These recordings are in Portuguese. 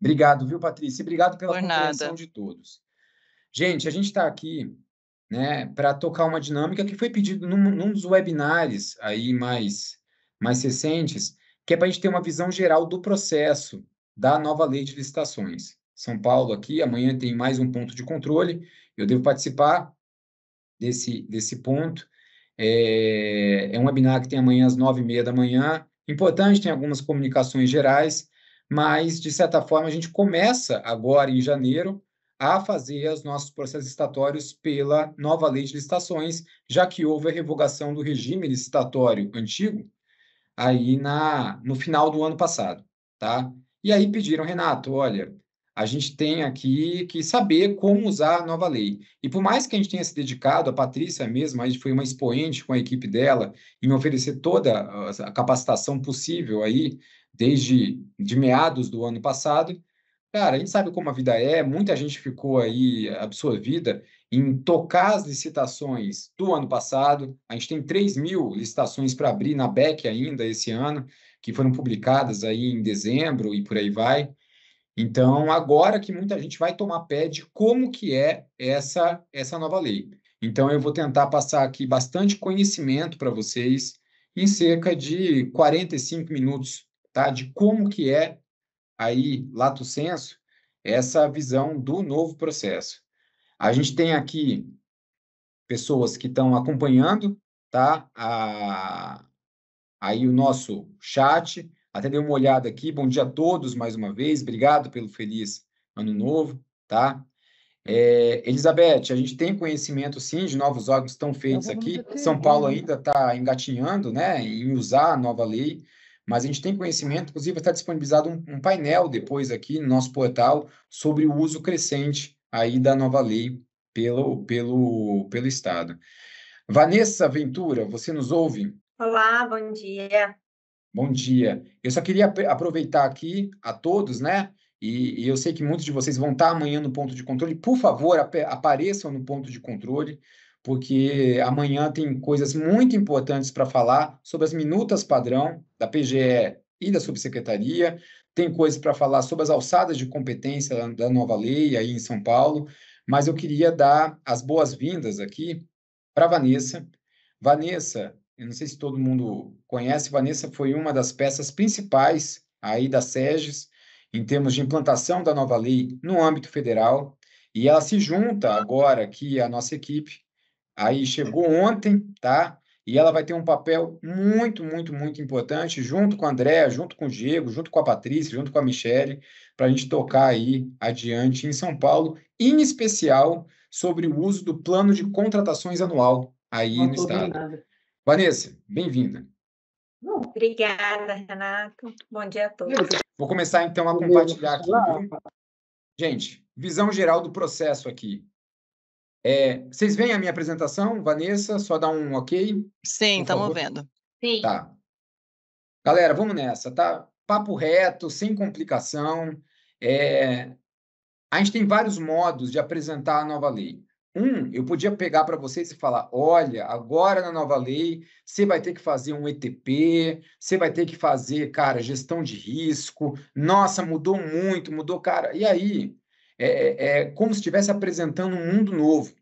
Obrigado, viu, Patrícia? obrigado pela Por compreensão nada. de todos. Gente, a gente está aqui né, para tocar uma dinâmica que foi pedido num, num dos webinários aí mais, mais recentes, que é para a gente ter uma visão geral do processo da nova lei de licitações. São Paulo aqui, amanhã tem mais um ponto de controle, eu devo participar desse, desse ponto. É, é um webinar que tem amanhã às nove e meia da manhã. Importante, tem algumas comunicações gerais, mas, de certa forma, a gente começa agora em janeiro a fazer os nossos processos licitatórios pela nova lei de licitações, já que houve a revogação do regime licitatório antigo aí na, no final do ano passado, tá? E aí pediram, Renato, olha, a gente tem aqui que saber como usar a nova lei. E por mais que a gente tenha se dedicado, a Patrícia mesmo, a gente foi uma expoente com a equipe dela em oferecer toda a capacitação possível aí desde de meados do ano passado. Cara, a gente sabe como a vida é, muita gente ficou aí eh, absorvida em tocar as licitações do ano passado. A gente tem 3 mil licitações para abrir na BEC ainda esse ano, que foram publicadas aí em dezembro e por aí vai. Então, agora que muita gente vai tomar pé de como que é essa, essa nova lei. Então, eu vou tentar passar aqui bastante conhecimento para vocês em cerca de 45 minutos tá? De como que é aí, lato senso, essa visão do novo processo. A gente tem aqui pessoas que estão acompanhando, tá? A, aí o nosso chat. Até dei uma olhada aqui. Bom dia a todos mais uma vez. Obrigado pelo feliz ano novo, tá? É, Elizabeth, a gente tem conhecimento sim de novos órgãos que estão feitos aqui. São Paulo ainda está engatinhando, né, em usar a nova lei mas a gente tem conhecimento, inclusive está disponibilizado um, um, painel depois aqui no nosso portal sobre o uso crescente aí da nova lei pelo, pelo, pelo Estado. Vanessa Ventura, você nos ouve? Olá, bom dia. Bom dia. Eu só queria aproveitar aqui a todos, né? E, e, eu sei que muitos de vocês vão estar amanhã no ponto de controle. Por favor, ap apareçam no ponto de controle porque amanhã tem coisas muito importantes para falar sobre as minutas padrão da PGE e da subsecretaria, tem coisas para falar sobre as alçadas de competência da nova lei aí em São Paulo, mas eu queria dar as boas-vindas aqui para Vanessa. Vanessa, eu não sei se todo mundo conhece, Vanessa foi uma das peças principais aí da SEGES em termos de implantação da nova lei no âmbito federal, e ela se junta agora aqui à nossa equipe Aí chegou ontem, tá? E ela vai ter um papel muito, muito, muito importante, junto com a Andréa, junto com o Diego, junto com a Patrícia, junto com a Michelle, para a gente tocar aí adiante em São Paulo, em especial sobre o uso do plano de contratações anual aí Não no estado. Nada. Vanessa, bem-vinda. Obrigada, Renato. Bom dia a todos. Vou começar então a compartilhar aqui. Gente, visão geral do processo aqui. É, vocês veem a minha apresentação, Vanessa? Só dá um ok? Sim, estamos vendo. Sim. Tá. Galera, vamos nessa, tá? Papo reto, sem complicação. É... A gente tem vários modos de apresentar a nova lei. Um, eu podia pegar para vocês e falar: olha, agora na nova lei, você vai ter que fazer um ETP, você vai ter que fazer, cara, gestão de risco. Nossa, mudou muito, mudou, cara. E aí, é, é, é como se estivesse apresentando um mundo novo.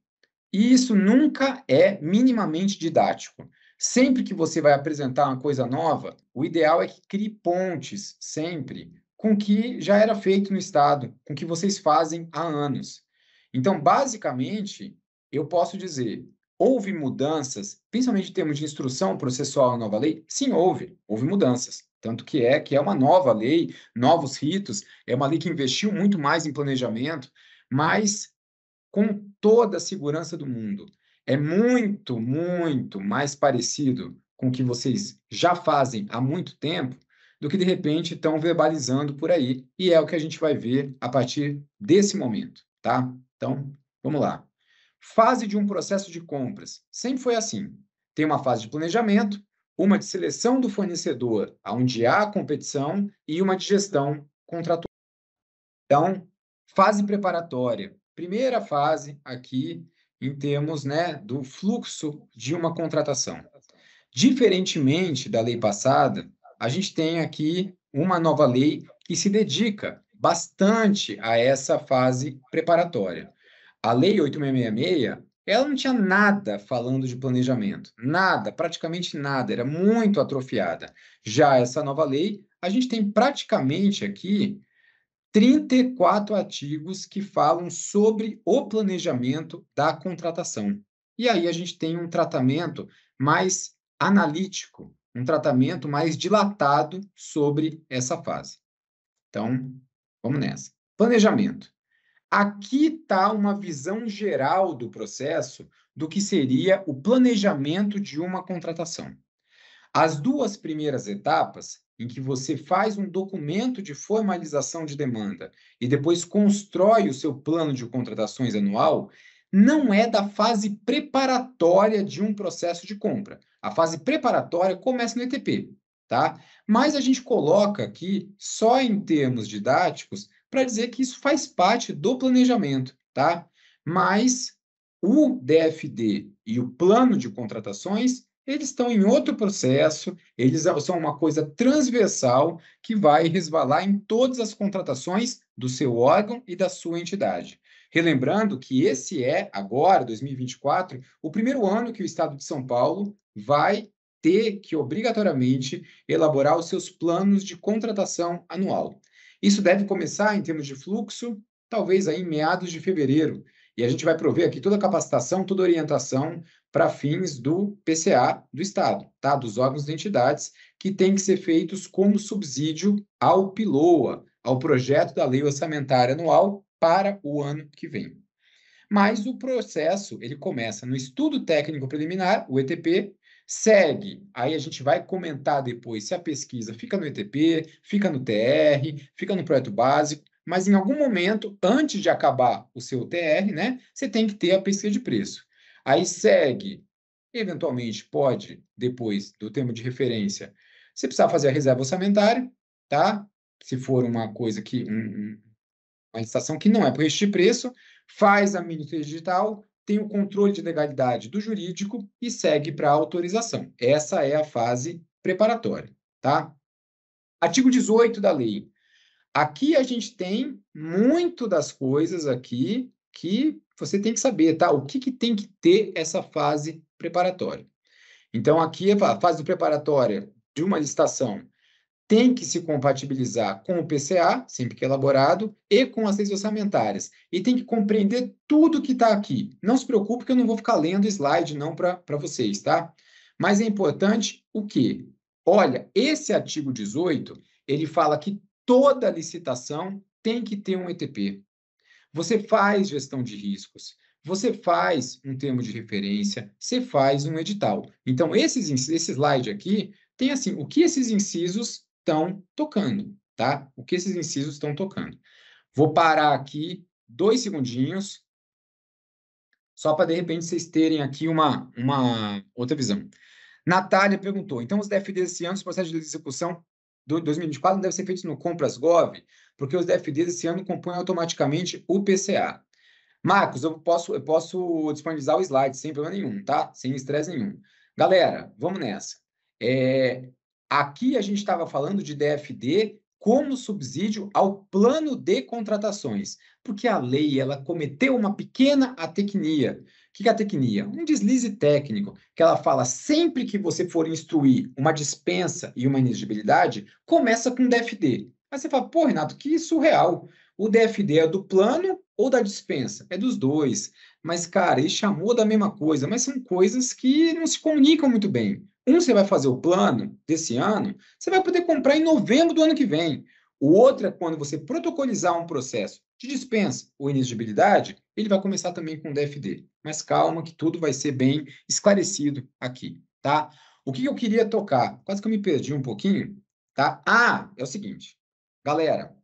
E isso nunca é minimamente didático. Sempre que você vai apresentar uma coisa nova, o ideal é que crie pontes, sempre, com o que já era feito no Estado, com o que vocês fazem há anos. Então, basicamente, eu posso dizer Houve mudanças, principalmente em termos de instrução processual à nova lei? Sim, houve. Houve mudanças. Tanto que é que é uma nova lei, novos ritos, é uma lei que investiu muito mais em planejamento, mas com toda a segurança do mundo. É muito, muito mais parecido com o que vocês já fazem há muito tempo do que de repente estão verbalizando por aí. E é o que a gente vai ver a partir desse momento, tá? Então, vamos lá. Fase de um processo de compras. Sempre foi assim. Tem uma fase de planejamento, uma de seleção do fornecedor, onde há competição, e uma de gestão contratual. Então, fase preparatória. Primeira fase aqui em termos né, do fluxo de uma contratação. Diferentemente da lei passada, a gente tem aqui uma nova lei que se dedica bastante a essa fase preparatória. A lei 8666, ela não tinha nada falando de planejamento, nada, praticamente nada, era muito atrofiada. Já essa nova lei, a gente tem praticamente aqui 34 artigos que falam sobre o planejamento da contratação. E aí a gente tem um tratamento mais analítico, um tratamento mais dilatado sobre essa fase. Então, vamos nessa. Planejamento. Aqui está uma visão geral do processo do que seria o planejamento de uma contratação. As duas primeiras etapas, em que você faz um documento de formalização de demanda e depois constrói o seu plano de contratações anual, não é da fase preparatória de um processo de compra. A fase preparatória começa no ETP, tá? Mas a gente coloca aqui, só em termos didáticos, para dizer que isso faz parte do planejamento, tá? Mas o DFD e o plano de contratações, eles estão em outro processo, eles são uma coisa transversal que vai resvalar em todas as contratações do seu órgão e da sua entidade. Relembrando que esse é, agora, 2024, o primeiro ano que o Estado de São Paulo vai ter que obrigatoriamente elaborar os seus planos de contratação anual. Isso deve começar, em termos de fluxo, talvez aí em meados de fevereiro. E a gente vai prover aqui toda a capacitação, toda a orientação para fins do PCA do Estado, tá? dos órgãos de entidades, que tem que ser feitos como subsídio ao PILOA, ao projeto da lei orçamentária anual para o ano que vem. Mas o processo ele começa no estudo técnico preliminar, o ETP, segue. Aí a gente vai comentar depois se a pesquisa fica no ETP, fica no TR, fica no projeto básico, mas em algum momento, antes de acabar o seu TR, né, você tem que ter a pesquisa de preço. Aí segue, eventualmente pode, depois do termo de referência, você precisar fazer a reserva orçamentária, tá? Se for uma coisa que, um, uma licitação que não é por este preço, faz a mini digital, tem o controle de legalidade do jurídico e segue para a autorização. Essa é a fase preparatória, tá? Artigo 18 da lei. Aqui a gente tem muito das coisas aqui que você tem que saber, tá? O que, que tem que ter essa fase preparatória. Então, aqui é a fase preparatória de uma licitação tem que se compatibilizar com o PCA, sempre que elaborado, e com as leis orçamentárias. E tem que compreender tudo que está aqui. Não se preocupe que eu não vou ficar lendo slide não para vocês, tá? Mas é importante o quê? Olha, esse artigo 18, ele fala que toda licitação tem que ter um ETP. Você faz gestão de riscos, você faz um termo de referência, você faz um edital. Então, esses, esse slide aqui tem assim, o que esses incisos estão tocando, tá? O que esses incisos estão tocando. Vou parar aqui dois segundinhos, só para de repente vocês terem aqui uma, uma outra visão. Natália perguntou: então os DFDs esse ano, os processos de execução do 2024 não devem ser feitos no Compras.gov, porque os DFDs esse ano compõem automaticamente o PCA. Marcos, eu posso, eu posso disponibilizar o slide sem problema nenhum, tá? Sem estresse nenhum. Galera, vamos nessa. É, Aqui a gente estava falando de DFD como subsídio ao plano de contratações, porque a lei ela cometeu uma pequena atecnia. O que é a tecnia? Um deslize técnico, que ela fala sempre que você for instruir uma dispensa e uma ineligibilidade, começa com DFD. Aí você fala, pô, Renato, que surreal. O DFD é do plano ou da dispensa? É dos dois. Mas, cara, ele chamou da mesma coisa, mas são coisas que não se comunicam muito bem. Um você vai fazer o plano desse ano, você vai poder comprar em novembro do ano que vem. O outro é quando você protocolizar um processo de dispensa ou inexigibilidade, ele vai começar também com o DFD. Mas calma que tudo vai ser bem esclarecido aqui, tá? O que eu queria tocar, quase que eu me perdi um pouquinho, tá? Ah, é o seguinte, galera,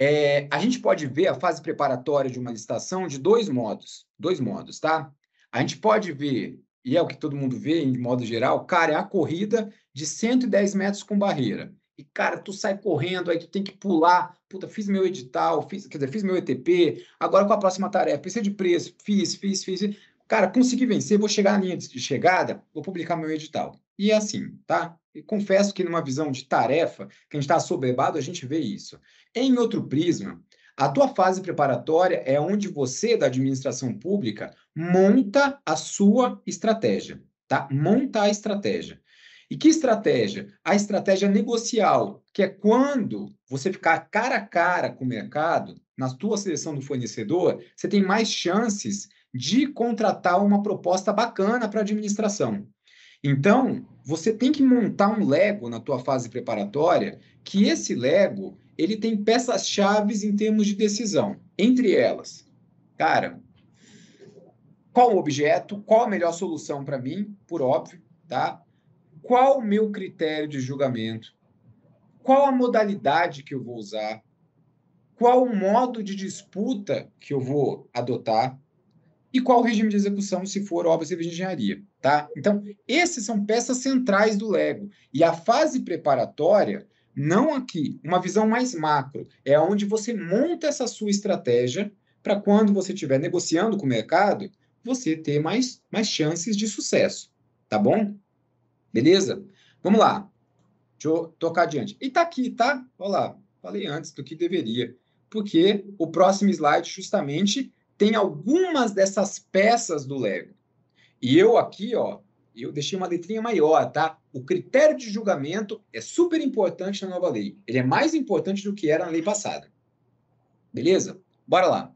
é, a gente pode ver a fase preparatória de uma licitação de dois modos, dois modos, tá? A gente pode ver e é o que todo mundo vê de modo geral, cara, é a corrida de 110 metros com barreira. E, cara, tu sai correndo, aí tu tem que pular. Puta, fiz meu edital, fiz, quer dizer, fiz meu ETP, agora com a próxima tarefa, precisa de preço, fiz, fiz, fiz. Cara, consegui vencer, vou chegar na linha de chegada, vou publicar meu edital. E é assim, tá? E confesso que numa visão de tarefa, que a gente está assoberbado, a gente vê isso. Em outro prisma, a tua fase preparatória é onde você, da administração pública, monta a sua estratégia, tá? Monta a estratégia. E que estratégia? A estratégia negocial, que é quando você ficar cara a cara com o mercado, na tua seleção do fornecedor, você tem mais chances de contratar uma proposta bacana para a administração. Então, você tem que montar um Lego na tua fase preparatória, que esse Lego ele tem peças chaves em termos de decisão. Entre elas, cara, qual o objeto, qual a melhor solução para mim, por óbvio, tá? Qual o meu critério de julgamento? Qual a modalidade que eu vou usar? Qual o modo de disputa que eu vou adotar? E qual o regime de execução, se for obra civil de engenharia, tá? Então, esses são peças centrais do Lego. E a fase preparatória não aqui, uma visão mais macro, é onde você monta essa sua estratégia para quando você estiver negociando com o mercado, você ter mais, mais chances de sucesso, tá bom? Beleza? Vamos lá. Deixa eu tocar adiante. E tá aqui, tá? Olha lá, falei antes do que deveria, porque o próximo slide justamente tem algumas dessas peças do Lego. E eu aqui, ó, eu deixei uma letrinha maior, tá? O critério de julgamento é super importante na nova lei. Ele é mais importante do que era na lei passada. Beleza? Bora lá.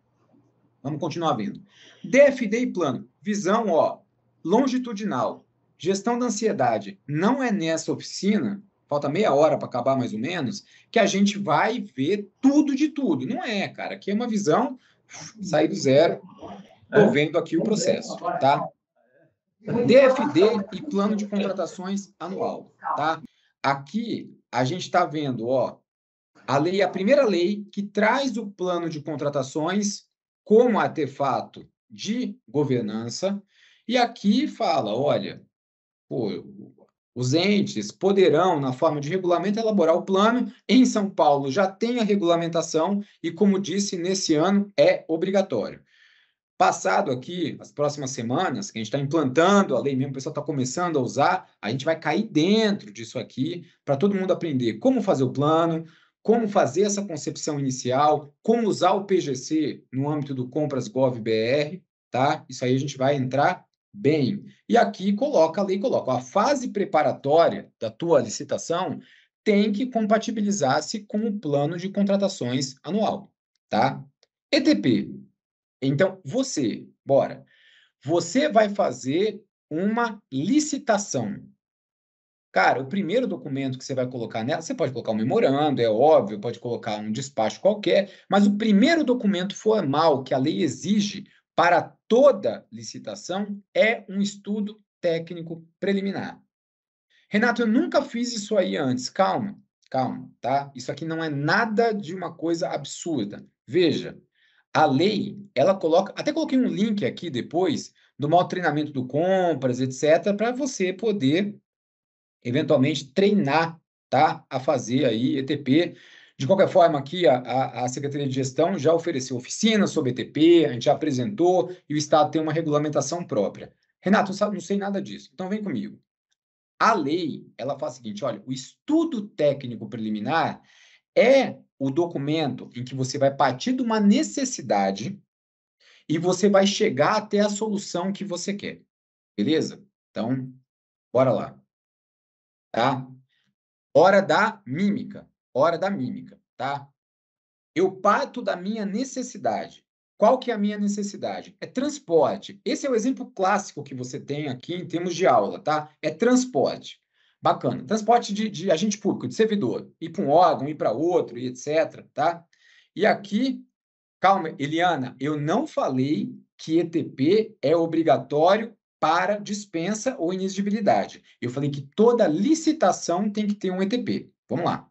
Vamos continuar vendo. DFD e plano. Visão, ó, longitudinal. Gestão da ansiedade. Não é nessa oficina, falta meia hora para acabar mais ou menos, que a gente vai ver tudo de tudo. Não é, cara. Aqui é uma visão, sair do zero. tô é. vendo aqui o processo, tá? DFD e plano de contratações anual, tá? Aqui a gente está vendo, ó, a lei, a primeira lei que traz o plano de contratações como artefato de governança e aqui fala, olha, pô, os entes poderão, na forma de regulamento, elaborar o plano. Em São Paulo já tem a regulamentação e, como disse, nesse ano é obrigatório. Passado aqui as próximas semanas, que a gente está implantando a lei mesmo, o pessoal está começando a usar, a gente vai cair dentro disso aqui para todo mundo aprender como fazer o plano, como fazer essa concepção inicial, como usar o PGC no âmbito do Compras Gov BR, tá? Isso aí a gente vai entrar bem. E aqui coloca a lei, coloca a fase preparatória da tua licitação tem que compatibilizar-se com o plano de contratações anual, tá? ETP, então, você, bora, você vai fazer uma licitação. Cara, o primeiro documento que você vai colocar nela, você pode colocar um memorando, é óbvio, pode colocar um despacho qualquer, mas o primeiro documento formal que a lei exige para toda licitação é um estudo técnico preliminar. Renato, eu nunca fiz isso aí antes. Calma, calma, tá? Isso aqui não é nada de uma coisa absurda. Veja, a lei, ela coloca, até coloquei um link aqui depois do maior treinamento do compras, etc, para você poder eventualmente treinar, tá, a fazer aí ETP. De qualquer forma, aqui a, a, Secretaria de Gestão já ofereceu oficinas sobre ETP, a gente já apresentou e o Estado tem uma regulamentação própria. Renato, eu não sei nada disso, então vem comigo. A lei, ela faz o seguinte, olha, o estudo técnico preliminar, é o documento em que você vai partir de uma necessidade e você vai chegar até a solução que você quer. Beleza? Então, bora lá. Tá? Hora da mímica. Hora da mímica, tá? Eu parto da minha necessidade. Qual que é a minha necessidade? É transporte. Esse é o exemplo clássico que você tem aqui em termos de aula, tá? É transporte. Bacana. Transporte de, de agente público, de servidor, ir para um órgão, ir para outro, e etc. Tá? E aqui, calma, Eliana, eu não falei que ETP é obrigatório para dispensa ou inexigibilidade. Eu falei que toda licitação tem que ter um ETP. Vamos lá.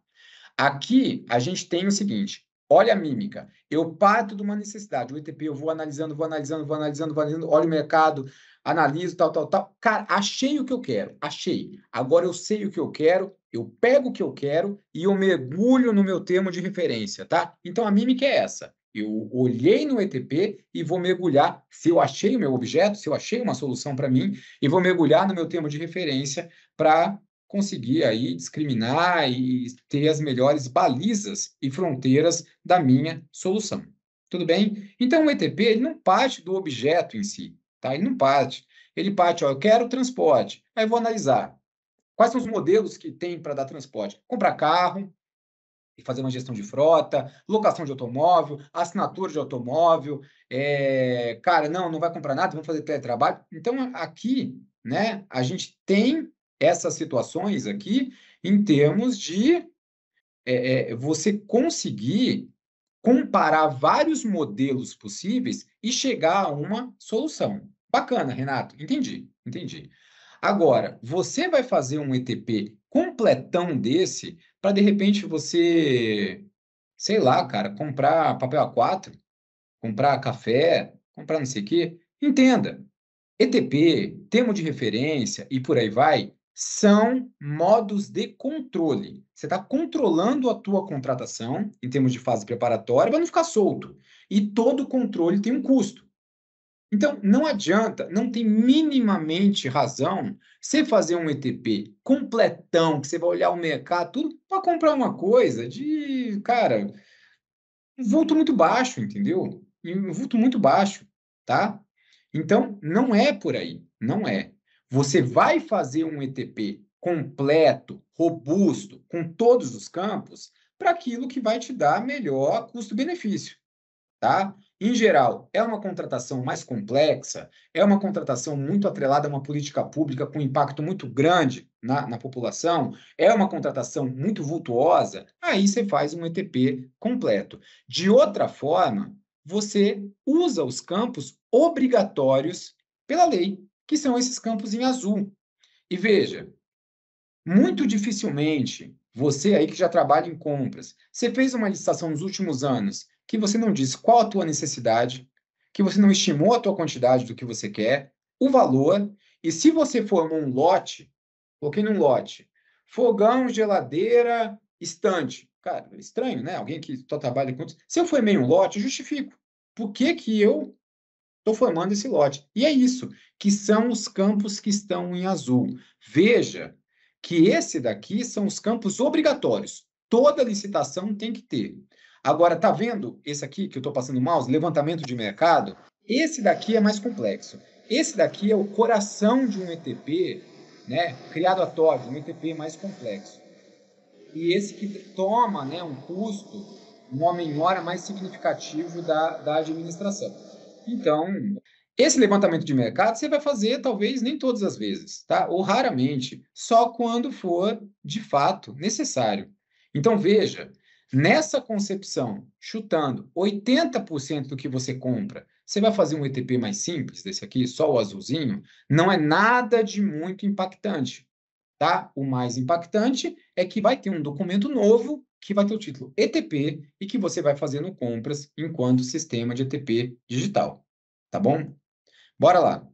Aqui a gente tem o seguinte: olha a mímica. Eu parto de uma necessidade, o ETP, eu vou analisando, vou analisando, vou analisando, vou analisando, olha o mercado, analiso, tal, tal, tal. Cara, achei o que eu quero, achei. Agora eu sei o que eu quero, eu pego o que eu quero e eu mergulho no meu termo de referência, tá? Então a mímica é essa. Eu olhei no ETP e vou mergulhar, se eu achei o meu objeto, se eu achei uma solução para mim, e vou mergulhar no meu termo de referência para conseguir aí discriminar e ter as melhores balizas e fronteiras da minha solução. Tudo bem? Então o ETP ele não parte do objeto em si, Tá? Ele não parte. Ele parte, ó, eu quero transporte. Aí vou analisar. Quais são os modelos que tem para dar transporte? Comprar carro e fazer uma gestão de frota, locação de automóvel, assinatura de automóvel. É... Cara, não, não vai comprar nada, vamos fazer teletrabalho. Então, aqui, né, a gente tem essas situações aqui em termos de é, é, você conseguir comparar vários modelos possíveis e chegar a uma solução. Bacana, Renato. Entendi, entendi. Agora, você vai fazer um ETP completão desse para de repente você, sei lá, cara, comprar papel A4, comprar café, comprar não sei o quê. Entenda, ETP, termo de referência e por aí vai, são modos de controle. Você está controlando a tua contratação em termos de fase preparatória para não ficar solto. E todo controle tem um custo. Então, não adianta, não tem minimamente razão você fazer um ETP completão, que você vai olhar o mercado, tudo, para comprar uma coisa de, cara, um vulto muito baixo, entendeu? Um vulto muito baixo, tá? Então, não é por aí, não é. Você vai fazer um ETP completo, robusto, com todos os campos, para aquilo que vai te dar melhor custo-benefício, tá? em geral, é uma contratação mais complexa, é uma contratação muito atrelada a uma política pública com impacto muito grande na, na população, é uma contratação muito vultuosa, aí você faz um ETP completo. De outra forma, você usa os campos obrigatórios pela lei, que são esses campos em azul. E veja, muito dificilmente você aí que já trabalha em compras, você fez uma licitação nos últimos anos que você não disse qual a tua necessidade, que você não estimou a tua quantidade do que você quer, o valor, e se você formou um lote, coloquei num lote, fogão, geladeira, estante. Cara, é estranho, né? Alguém que só trabalha com... Se eu formei um lote, justifico. Por que que eu estou formando esse lote? E é isso, que são os campos que estão em azul. Veja que esse daqui são os campos obrigatórios. Toda licitação tem que ter. Agora, tá vendo esse aqui que eu estou passando o mouse, levantamento de mercado? Esse daqui é mais complexo. Esse daqui é o coração de um ETP, né, criado a TOV, um ETP mais complexo. E esse que toma né, um custo, uma menhora mais significativo da, da administração. Então, esse levantamento de mercado você vai fazer talvez nem todas as vezes, tá? Ou raramente, só quando for de fato necessário. Então veja, Nessa concepção, chutando 80% do que você compra, você vai fazer um ETP mais simples desse aqui, só o azulzinho, não é nada de muito impactante, tá? O mais impactante é que vai ter um documento novo que vai ter o título ETP e que você vai fazendo compras enquanto sistema de ETP digital, tá bom? Bora lá.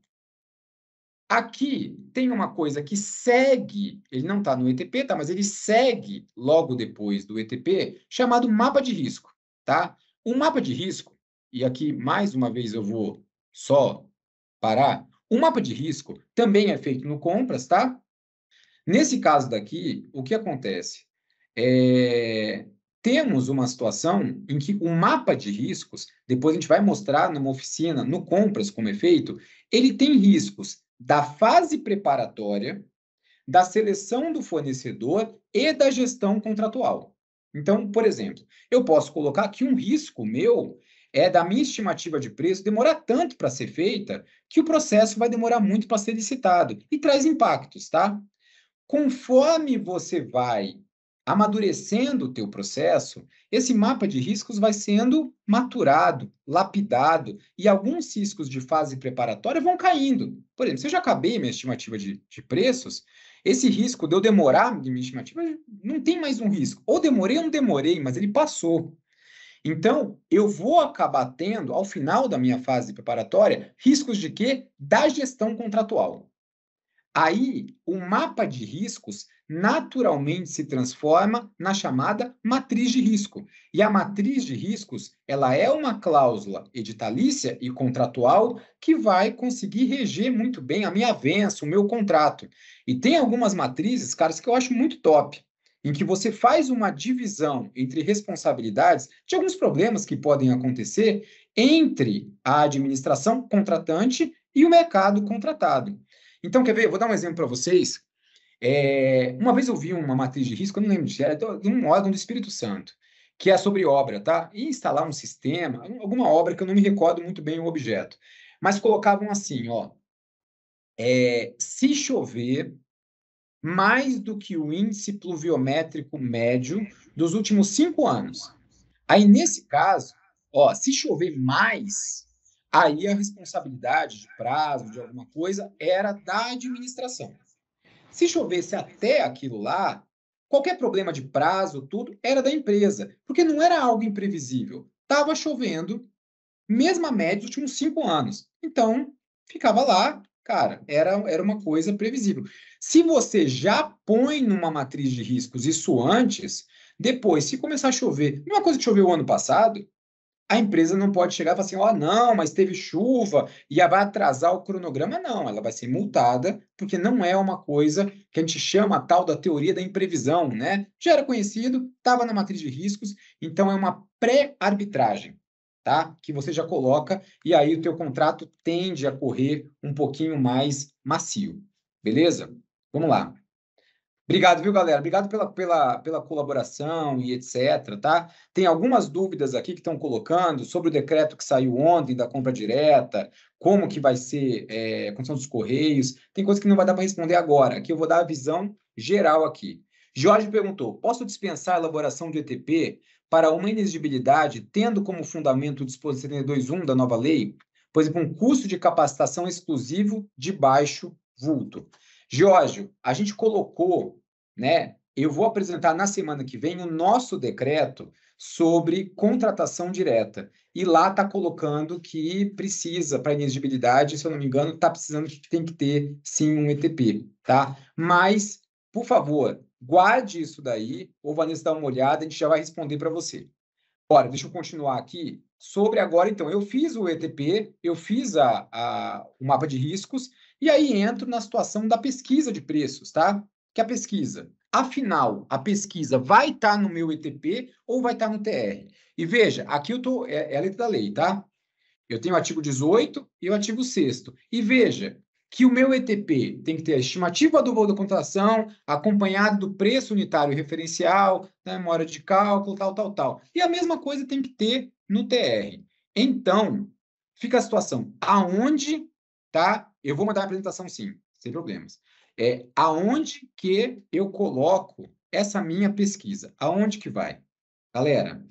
Aqui tem uma coisa que segue, ele não está no ETP, tá? Mas ele segue logo depois do ETP, chamado mapa de risco, tá? O mapa de risco, e aqui mais uma vez eu vou só parar. O um mapa de risco também é feito no compras, tá? Nesse caso daqui, o que acontece? É, temos uma situação em que o mapa de riscos, depois a gente vai mostrar numa oficina, no compras como é feito, ele tem riscos da fase preparatória, da seleção do fornecedor e da gestão contratual. Então, por exemplo, eu posso colocar que um risco meu é da minha estimativa de preço demorar tanto para ser feita que o processo vai demorar muito para ser licitado e traz impactos, tá? Conforme você vai amadurecendo o teu processo, esse mapa de riscos vai sendo maturado, lapidado, e alguns riscos de fase preparatória vão caindo. Por exemplo, se eu já acabei minha estimativa de, de preços, esse risco de eu demorar de minha estimativa não tem mais um risco. Ou demorei ou não demorei, mas ele passou. Então, eu vou acabar tendo, ao final da minha fase preparatória, riscos de quê? Da gestão contratual. Aí, o mapa de riscos naturalmente se transforma na chamada matriz de risco. E a matriz de riscos, ela é uma cláusula editalícia e contratual que vai conseguir reger muito bem a minha avença, o meu contrato. E tem algumas matrizes, caras, que eu acho muito top, em que você faz uma divisão entre responsabilidades de alguns problemas que podem acontecer entre a administração contratante e o mercado contratado. Então, quer ver? Eu vou dar um exemplo para vocês é, uma vez eu vi uma matriz de risco, eu não lembro se era, de um órgão do Espírito Santo, que é sobre obra, tá? E instalar um sistema, alguma obra que eu não me recordo muito bem o objeto. Mas colocavam assim, ó. É, se chover mais do que o índice pluviométrico médio dos últimos cinco anos. Aí, nesse caso, ó, se chover mais, aí a responsabilidade de prazo, de alguma coisa, era da administração. Se chovesse até aquilo lá, qualquer problema de prazo, tudo, era da empresa, porque não era algo imprevisível. Estava chovendo, mesma média dos últimos cinco anos. Então, ficava lá, cara, era, era uma coisa previsível. Se você já põe numa matriz de riscos isso antes, depois, se começar a chover, uma coisa que choveu o ano passado, a empresa não pode chegar e falar assim, ó, oh, não, mas teve chuva e vai atrasar o cronograma. Não, ela vai ser multada, porque não é uma coisa que a gente chama a tal da teoria da imprevisão, né? Já era conhecido, estava na matriz de riscos, então é uma pré-arbitragem, tá? Que você já coloca e aí o teu contrato tende a correr um pouquinho mais macio, beleza? Vamos lá. Obrigado, viu, galera? Obrigado pela, pela, pela colaboração e etc, tá? Tem algumas dúvidas aqui que estão colocando sobre o decreto que saiu ontem da compra direta, como que vai ser é, a condição dos correios. Tem coisa que não vai dar para responder agora. Aqui eu vou dar a visão geral aqui. Jorge perguntou, posso dispensar a elaboração do ETP para uma inexigibilidade tendo como fundamento o dispositivo 72.1 da nova lei? Por exemplo, é, um custo de capacitação exclusivo de baixo vulto. Jorge, a gente colocou né? Eu vou apresentar na semana que vem o nosso decreto sobre contratação direta. E lá está colocando que precisa, para inexigibilidade, se eu não me engano, está precisando que tem que ter sim um ETP, tá? Mas, por favor, guarde isso daí, ou Vanessa dá uma olhada, a gente já vai responder para você. Bora, deixa eu continuar aqui. Sobre agora, então, eu fiz o ETP, eu fiz a, a, o mapa de riscos, e aí entro na situação da pesquisa de preços, tá? que a pesquisa. Afinal, a pesquisa vai estar tá no meu ETP ou vai estar tá no TR? E veja, aqui eu tô é, é a letra da lei, tá? Eu tenho o artigo 18 e o artigo 6 E veja que o meu ETP tem que ter a estimativa do valor da contratação, acompanhado do preço unitário referencial, da né, memória de cálculo, tal, tal, tal. E a mesma coisa tem que ter no TR. Então, fica a situação aonde, tá? Eu vou mandar a apresentação sim, sem problemas é aonde que eu coloco essa minha pesquisa? Aonde que vai? Galera,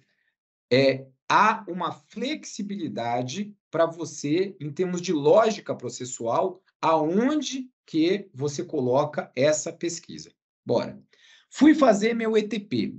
é, há uma flexibilidade para você, em termos de lógica processual, aonde que você coloca essa pesquisa. Bora. Fui fazer meu ETP.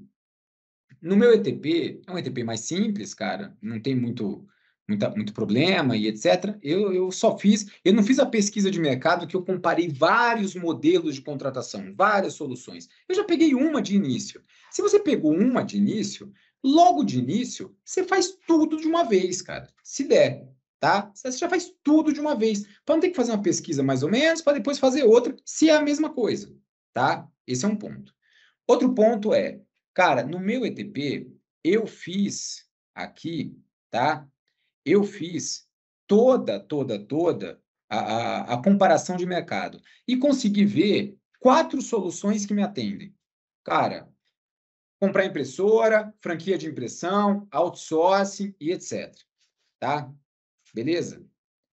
No meu ETP, é um ETP mais simples, cara, não tem muito muita, muito problema e etc. Eu, eu só fiz, eu não fiz a pesquisa de mercado que eu comparei vários modelos de contratação, várias soluções. Eu já peguei uma de início. Se você pegou uma de início, logo de início, você faz tudo de uma vez, cara. Se der, tá? Você já faz tudo de uma vez. Para não ter que fazer uma pesquisa mais ou menos, para depois fazer outra, se é a mesma coisa, tá? Esse é um ponto. Outro ponto é, cara, no meu ETP, eu fiz aqui, tá? eu fiz toda, toda, toda a, a, a comparação de mercado e consegui ver quatro soluções que me atendem. Cara, comprar impressora, franquia de impressão, outsourcing e etc. Tá? Beleza?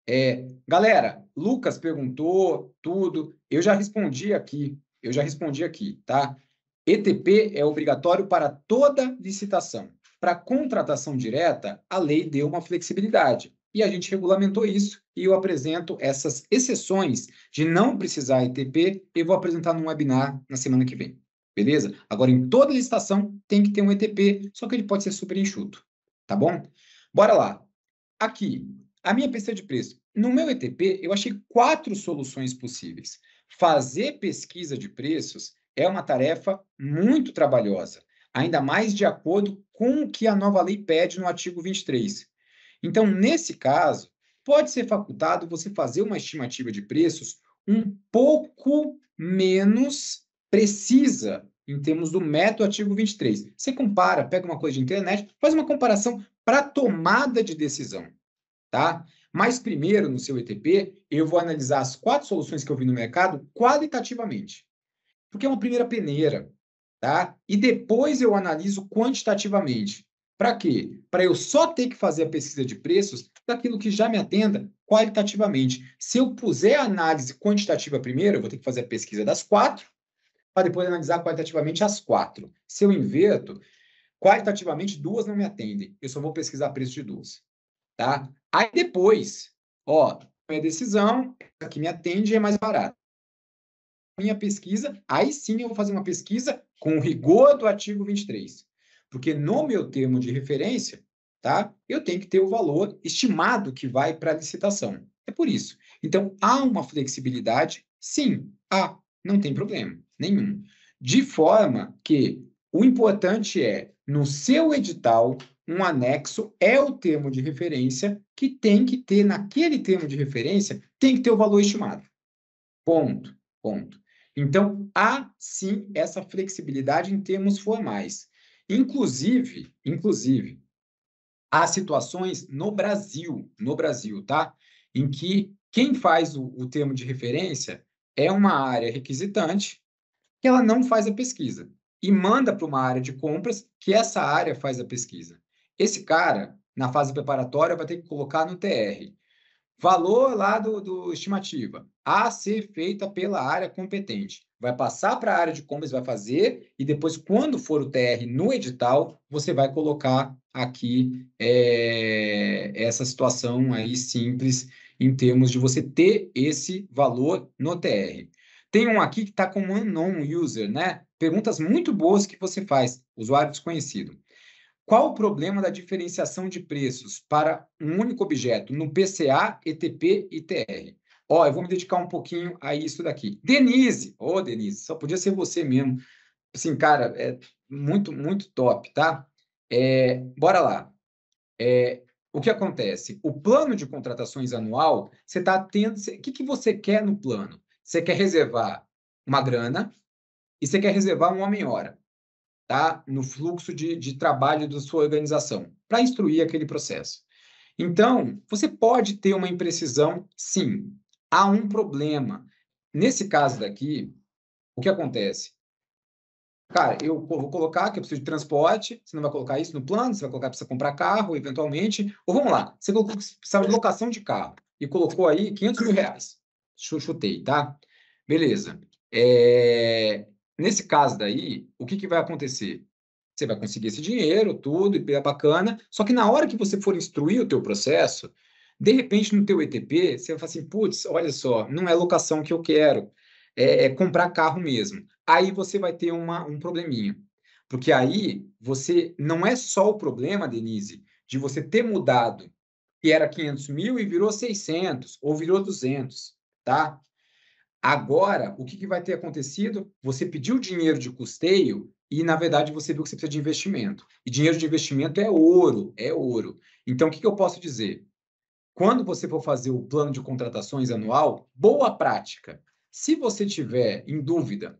É, galera, Lucas perguntou tudo. Eu já respondi aqui. Eu já respondi aqui, tá? ETP é obrigatório para toda licitação. Para contratação direta, a lei deu uma flexibilidade e a gente regulamentou isso e eu apresento essas exceções de não precisar ETP, eu vou apresentar num webinar na semana que vem. Beleza? Agora, em toda licitação tem que ter um ETP, só que ele pode ser super enxuto. Tá bom? Bora lá. Aqui, a minha pesquisa de preço. No meu ETP, eu achei quatro soluções possíveis. Fazer pesquisa de preços é uma tarefa muito trabalhosa ainda mais de acordo com o que a nova lei pede no artigo 23. Então, nesse caso, pode ser facultado você fazer uma estimativa de preços um pouco menos precisa em termos do método artigo 23. Você compara, pega uma coisa de internet, faz uma comparação para tomada de decisão, tá? Mas primeiro, no seu ETP, eu vou analisar as quatro soluções que eu vi no mercado qualitativamente. Porque é uma primeira peneira. Tá? E depois eu analiso quantitativamente. Para quê? Para eu só ter que fazer a pesquisa de preços daquilo que já me atenda qualitativamente. Se eu puser a análise quantitativa primeiro, eu vou ter que fazer a pesquisa das quatro, para depois analisar qualitativamente as quatro. Se eu inverto, qualitativamente duas não me atendem. Eu só vou pesquisar preço de duas. Tá? Aí depois, ó, minha decisão, a que me atende é mais barata. Minha pesquisa, aí sim eu vou fazer uma pesquisa com o rigor do artigo 23. Porque no meu termo de referência, tá? Eu tenho que ter o valor estimado que vai para a licitação. É por isso. Então, há uma flexibilidade? Sim, há. Não tem problema nenhum. De forma que o importante é, no seu edital, um anexo é o termo de referência que tem que ter, naquele termo de referência, tem que ter o valor estimado. Ponto, ponto. Então, há sim essa flexibilidade em termos formais. Inclusive, inclusive, há situações no Brasil, no Brasil, tá? Em que quem faz o, o termo de referência é uma área requisitante que ela não faz a pesquisa e manda para uma área de compras que essa área faz a pesquisa. Esse cara, na fase preparatória, vai ter que colocar no TR Valor lá do, do estimativa a ser feita pela área competente. Vai passar para a área de compras, vai fazer, e depois, quando for o TR no edital, você vai colocar aqui é, essa situação aí simples em termos de você ter esse valor no TR. Tem um aqui que está com um unknown user, né? Perguntas muito boas que você faz, usuário desconhecido. Qual o problema da diferenciação de preços para um único objeto no PCA, ETP e TR? Ó, eu vou me dedicar um pouquinho a isso daqui. Denise, ô oh, Denise, só podia ser você mesmo. Assim, cara, é muito, muito top, tá? É, bora lá. É, o que acontece? O plano de contratações anual, você está atento. O que, que você quer no plano? Você quer reservar uma grana e você quer reservar um homem-hora tá? no fluxo de, de trabalho da sua organização, para instruir aquele processo. Então, você pode ter uma imprecisão, sim. Há um problema. Nesse caso daqui, o que acontece? Cara, eu vou colocar que eu preciso de transporte, você não vai colocar isso no plano, você vai colocar que precisa comprar carro, eventualmente. Ou vamos lá, você colocou que precisava de locação de carro e colocou aí 500 mil reais. Chutei, tá? Beleza. É... Nesse caso daí, o que, que vai acontecer? Você vai conseguir esse dinheiro, tudo, e é bacana, só que na hora que você for instruir o teu processo, de repente no teu ETP, você vai falar assim, putz, olha só, não é locação que eu quero, é, é comprar carro mesmo. Aí você vai ter uma, um probleminha. Porque aí você não é só o problema, Denise, de você ter mudado que era 500 mil e virou 600 ou virou 200, tá? Agora, o que, que vai ter acontecido? Você pediu dinheiro de custeio e, na verdade, você viu que você precisa de investimento. E dinheiro de investimento é ouro, é ouro. Então, o que, que eu posso dizer? Quando você for fazer o plano de contratações anual, boa prática. Se você tiver em dúvida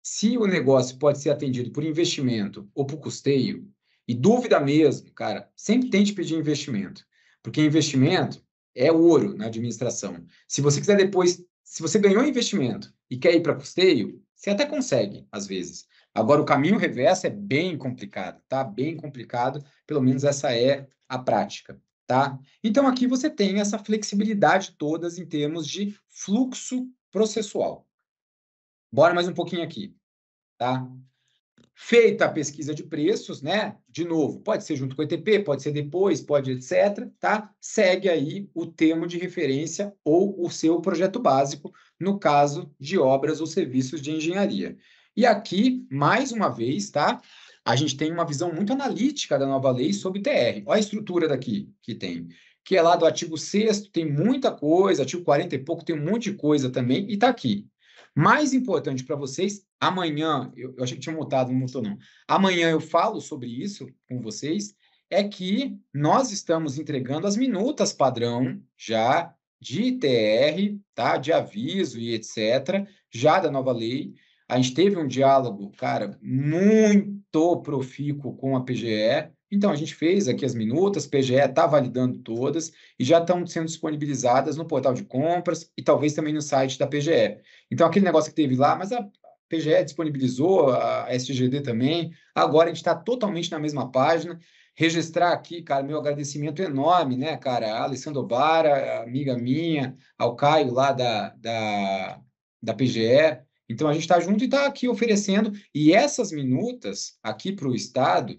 se o negócio pode ser atendido por investimento ou por custeio, e dúvida mesmo, cara, sempre tente pedir investimento, porque investimento é ouro na administração. Se você quiser depois se você ganhou investimento e quer ir para custeio, você até consegue, às vezes. Agora, o caminho reverso é bem complicado, tá? Bem complicado, pelo menos essa é a prática, tá? Então, aqui você tem essa flexibilidade todas em termos de fluxo processual. Bora mais um pouquinho aqui, tá? Feita a pesquisa de preços, né? De novo, pode ser junto com o ETP, pode ser depois, pode etc, tá? Segue aí o termo de referência ou o seu projeto básico, no caso de obras ou serviços de engenharia. E aqui, mais uma vez, tá? A gente tem uma visão muito analítica da nova lei sobre TR. Olha a estrutura daqui que tem que é lá do artigo 6 tem muita coisa, artigo 40 e pouco tem um monte de coisa também, e está aqui. Mais importante para vocês amanhã, eu, eu achei que tinha mutado, não mutou não. Amanhã eu falo sobre isso com vocês, é que nós estamos entregando as minutas padrão já de TR, tá? De aviso e etc, já da nova lei. A gente teve um diálogo, cara, muito profícuo com a PGE. Então, a gente fez aqui as minutas, PGE está validando todas e já estão sendo disponibilizadas no portal de compras e talvez também no site da PGE. Então, aquele negócio que teve lá, mas a PGE disponibilizou, a SGD também. Agora a gente está totalmente na mesma página. Registrar aqui, cara, meu agradecimento enorme, né, cara? A Alessandro Bara, amiga minha, ao Caio lá da, da, da PGE. Então a gente está junto e está aqui oferecendo. E essas minutas aqui para o Estado,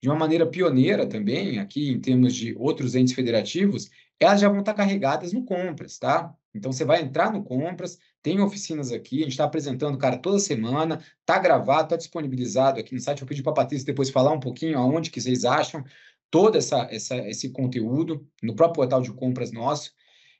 de uma maneira pioneira também, aqui em termos de outros entes federativos, elas já vão estar tá carregadas no Compras, tá? Então você vai entrar no Compras, tem oficinas aqui, a gente está apresentando, cara, toda semana, tá gravado, tá disponibilizado aqui no site. Eu pedir para a Patrícia depois falar um pouquinho aonde que vocês acham todo essa, essa, esse conteúdo no próprio portal de compras nosso.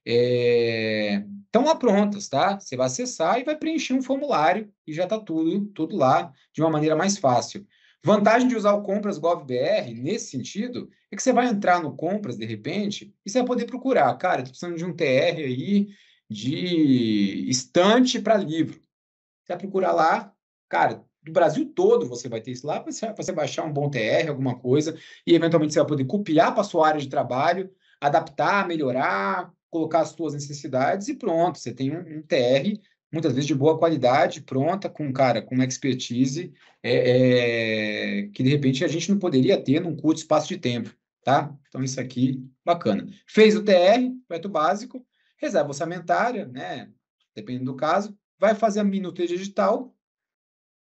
Estão é... lá prontas, tá? Você vai acessar e vai preencher um formulário e já está tudo, tudo lá de uma maneira mais fácil. Vantagem de usar o Compras GovBR nesse sentido é que você vai entrar no Compras de repente e você vai poder procurar, cara, estou precisando de um TR aí, de estante para livro. Você vai procurar lá, cara, do Brasil todo você vai ter isso lá, você vai baixar um bom TR, alguma coisa, e eventualmente você vai poder copiar para sua área de trabalho, adaptar, melhorar, colocar as suas necessidades e pronto, você tem um, um TR muitas vezes de boa qualidade, pronta, com cara, com expertise, é, é, que de repente a gente não poderia ter num curto espaço de tempo, tá? Então isso aqui, bacana. Fez o TR, projeto básico, reserva orçamentária, né? Dependendo do caso, vai fazer a minuta digital,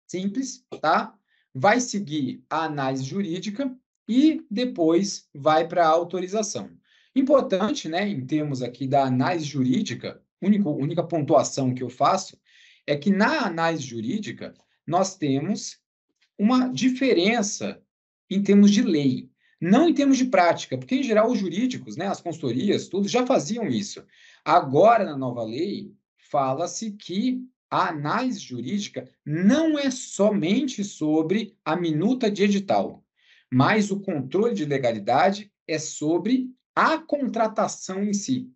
simples, tá? Vai seguir a análise jurídica e depois vai para a autorização. Importante, né, em termos aqui da análise jurídica, único, única pontuação que eu faço é que na análise jurídica nós temos uma diferença em termos de lei, não em termos de prática, porque em geral os jurídicos, né, as consultorias, tudo já faziam isso. Agora, na nova lei, fala-se que a análise jurídica não é somente sobre a minuta de edital, mas o controle de legalidade é sobre a contratação em si,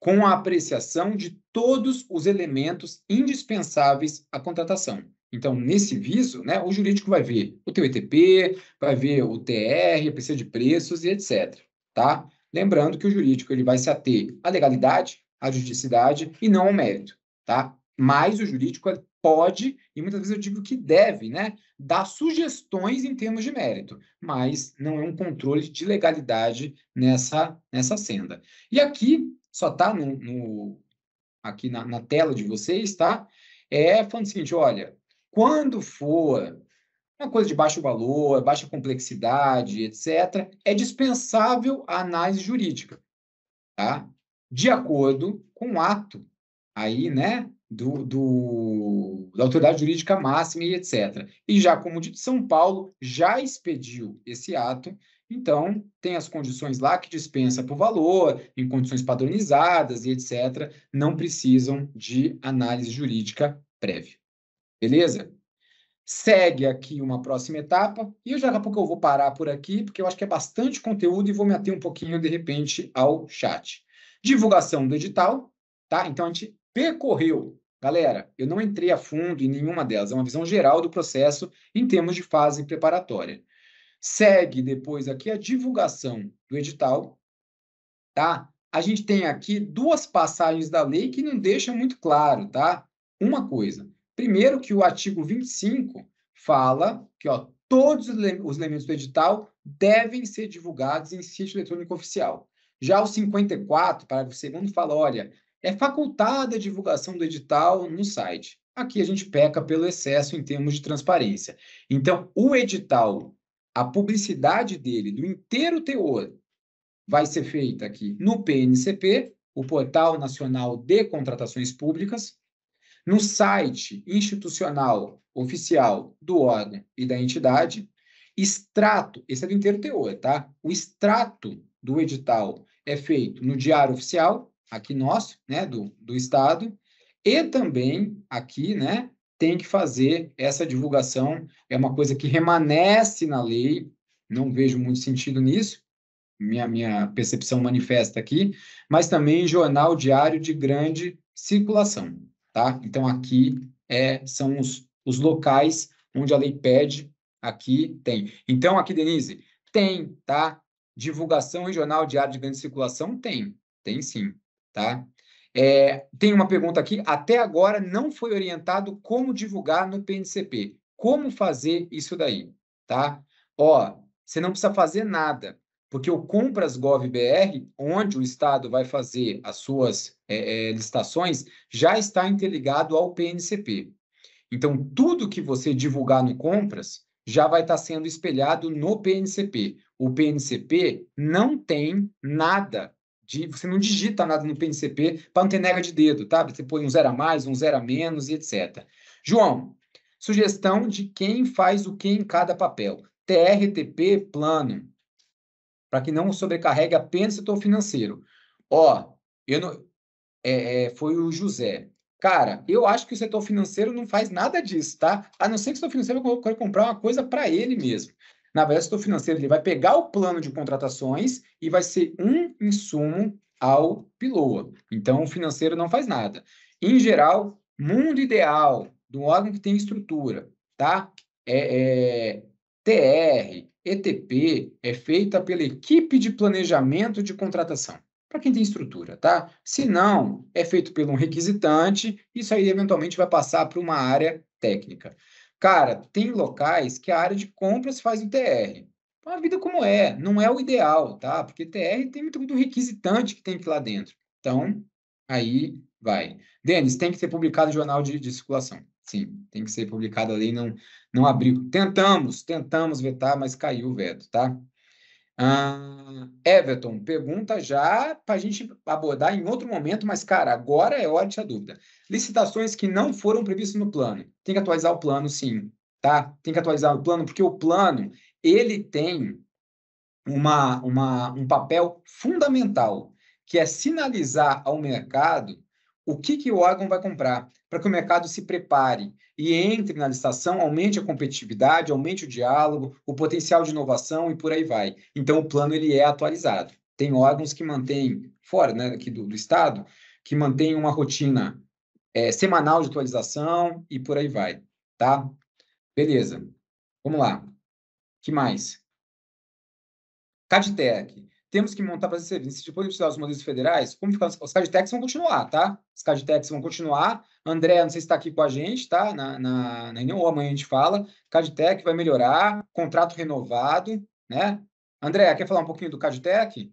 com a apreciação de todos os elementos indispensáveis à contratação. Então, nesse viso, né, o jurídico vai ver o teu ETP, vai ver o TR, a PC de preços e etc. Tá? Lembrando que o jurídico ele vai se ater à legalidade, à juridicidade e não ao mérito, tá? Mas o jurídico pode, e muitas vezes eu digo que deve, né, dar sugestões em termos de mérito, mas não é um controle de legalidade nessa, nessa senda. E aqui, só tá no, no aqui na, na tela de vocês, tá? É falando o seguinte, olha, quando for é uma coisa de baixo valor, baixa complexidade, etc., é dispensável a análise jurídica, tá? de acordo com o ato aí, né, do, do, da autoridade jurídica máxima e etc. E já como de São Paulo já expediu esse ato, então tem as condições lá que dispensa por valor, em condições padronizadas e etc. Não precisam de análise jurídica prévia. Beleza? segue aqui uma próxima etapa. E eu já daqui a pouco eu vou parar por aqui, porque eu acho que é bastante conteúdo e vou me ater um pouquinho, de repente, ao chat. Divulgação do edital, tá? Então a gente percorreu. Galera, eu não entrei a fundo em nenhuma delas, é uma visão geral do processo em termos de fase preparatória. Segue depois aqui a divulgação do edital, tá? A gente tem aqui duas passagens da lei que não deixam muito claro, tá? Uma coisa, Primeiro que o artigo 25 fala que ó, todos os elementos do edital devem ser divulgados em sítio eletrônico oficial. Já o 54, parágrafo 2 fala, olha, é facultada a divulgação do edital no site. Aqui a gente peca pelo excesso em termos de transparência. Então, o edital, a publicidade dele, do inteiro teor, vai ser feita aqui no PNCP, o Portal Nacional de Contratações Públicas, no site institucional oficial do órgão e da entidade, extrato, esse é do inteiro teor, tá? O extrato do edital é feito no diário oficial, aqui nosso, né, do, do Estado, e também aqui, né, tem que fazer essa divulgação, é uma coisa que remanesce na lei, não vejo muito sentido nisso, minha, minha percepção manifesta aqui, mas também jornal diário de grande circulação. Tá? Então, aqui é, são os, os locais onde a lei pede, aqui tem. Então, aqui, Denise, tem, tá? Divulgação regional de área de grande circulação? Tem, tem sim, tá? É, tem uma pergunta aqui, até agora não foi orientado como divulgar no PNCP. Como fazer isso daí, tá? Ó, você não precisa fazer nada porque o Compras GovBR, onde o Estado vai fazer as suas é, é, licitações, já está interligado ao PNCP. Então, tudo que você divulgar no Compras já vai estar sendo espelhado no PNCP. O PNCP não tem nada de, você não digita nada no PNCP para não ter nega de dedo, tá? Você põe um zero a mais, um zero a menos e etc. João, sugestão de quem faz o que em cada papel. TRTP plano para que não sobrecarregue apenas o setor financeiro. Ó, eu não, é, é, foi o José. Cara, eu acho que o setor financeiro não faz nada disso, tá? A não ser que o setor financeiro vai comprar uma coisa para ele mesmo. Na verdade, o setor financeiro ele vai pegar o plano de contratações e vai ser um insumo ao piloa. Então, o financeiro não faz nada. Em geral, mundo ideal de um órgão que tem estrutura, tá? É, é, TR, ETP é feita pela equipe de planejamento de contratação, para quem tem estrutura, tá? Se não, é feito por um requisitante, isso aí eventualmente vai passar para uma área técnica. Cara, tem locais que a área de compras faz o TR. Uma vida como é, não é o ideal, tá? Porque TR tem muito do requisitante que tem que ir lá dentro. Então, aí vai. Denis, tem que ser publicado jornal de, de circulação. Sim, tem que ser publicado ali, não, não abriu. Tentamos, tentamos vetar, mas caiu o veto, tá? Ah, Everton, pergunta já para a gente abordar em outro momento, mas, cara, agora é hora de ter dúvida. Licitações que não foram previstas no plano. Tem que atualizar o plano, sim, tá? Tem que atualizar o plano, porque o plano, ele tem uma, uma, um papel fundamental, que é sinalizar ao mercado o que, que o órgão vai comprar, para que o mercado se prepare e entre na licitação, aumente a competitividade, aumente o diálogo, o potencial de inovação e por aí vai. Então, o plano ele é atualizado. Tem órgãos que mantêm, fora né, aqui do, do Estado, que mantêm uma rotina é, semanal de atualização e por aí vai, tá? Beleza. Vamos lá. que mais? Cadtech temos que montar para ser Se depois precisar dos modelos federais, como ficar, os caditecs vão continuar, tá? Os caditecs vão continuar. André, não sei se está aqui com a gente, tá? Na, na, na reunião, amanhã a gente fala. Caditec vai melhorar, contrato renovado, né? André, quer falar um pouquinho do Caditec?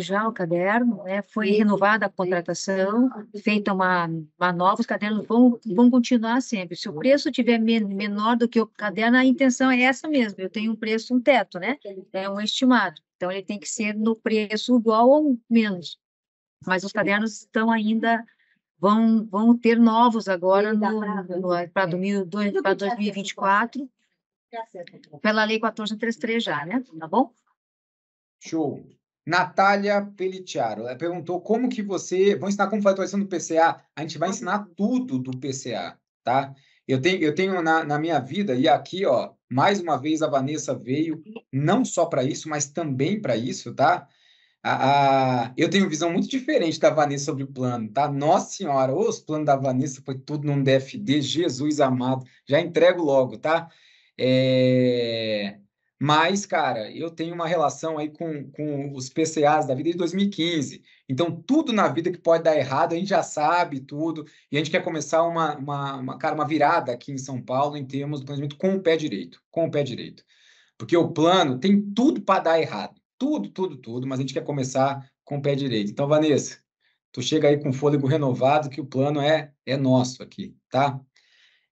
já o caderno, né? foi renovada a contratação, feita uma, uma nova, os cadernos vão, vão continuar sempre. Se o preço tiver menor do que o caderno, a intenção é essa mesmo, eu tenho um preço, um teto, né? É um estimado. Então, ele tem que ser no preço igual ou menos. Mas os cadernos estão ainda, vão, vão ter novos agora para 2024, é. pela Lei 1433 já, né? Tá bom? Show. Natália Pelitiaro, ela perguntou como que você... Vão ensinar como fazer a atualização do PCA? A gente vai ensinar tudo do PCA, tá? Eu tenho, eu tenho na, na minha vida, e aqui, ó, mais uma vez a Vanessa veio, não só para isso, mas também para isso, tá? A, a, eu tenho visão muito diferente da Vanessa sobre o plano, tá? Nossa Senhora, os planos da Vanessa foi tudo num DFD, Jesus amado, já entrego logo, tá? É... Mas, cara, eu tenho uma relação aí com, com os PCAs da vida de 2015. Então, tudo na vida que pode dar errado, a gente já sabe tudo. E a gente quer começar uma, uma, uma cara, uma virada aqui em São Paulo em termos do planejamento com o pé direito. Com o pé direito. Porque o plano tem tudo para dar errado. Tudo, tudo, tudo. Mas a gente quer começar com o pé direito. Então, Vanessa, tu chega aí com fôlego renovado que o plano é, é nosso aqui, tá?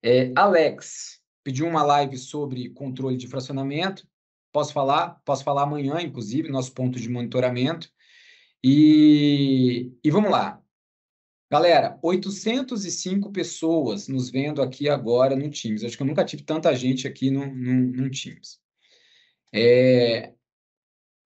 É, Alex pediu uma live sobre controle de fracionamento. Posso falar? Posso falar amanhã, inclusive, nosso ponto de monitoramento. E, e vamos lá. Galera, 805 pessoas nos vendo aqui agora no Teams. Acho que eu nunca tive tanta gente aqui no, no, no Teams. É,